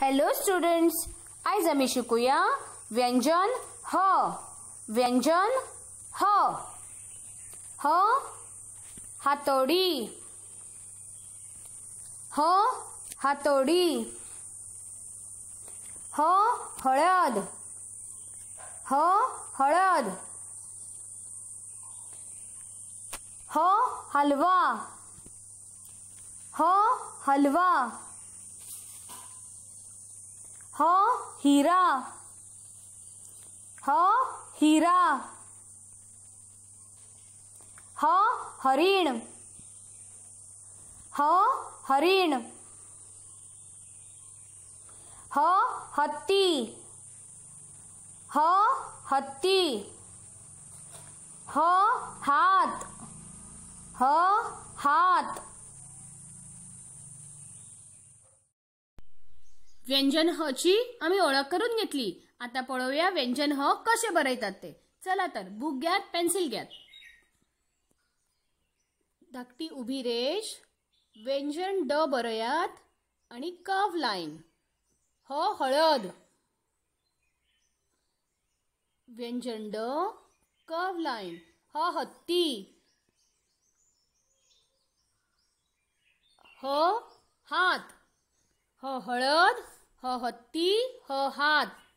hello students आज आम्ही शिकूया व्यंजन ह व्यंजन ह ह हातोडी ह हातोडी ह हळद ह हळद ह हलवा ह हलवा ह हीरा ह हीरा ह हरिण ह हरिण ह हत्ती ह हत्ती ह हाथ ह हाथ व्यंजन ह ची आम्ही ओळख करून घेतली आता पळोवया व्यंजन ह कसे बरयतात ते चला तर बुक घ्यात पेन्सिल घ्यात धाकटी उभी रेष व्यंजन ड बरयात आणि कव लाईन ह हळद व्यंजन ड कव लाईन ह हत्ती ह हात ह हळद बहुत ही हाथ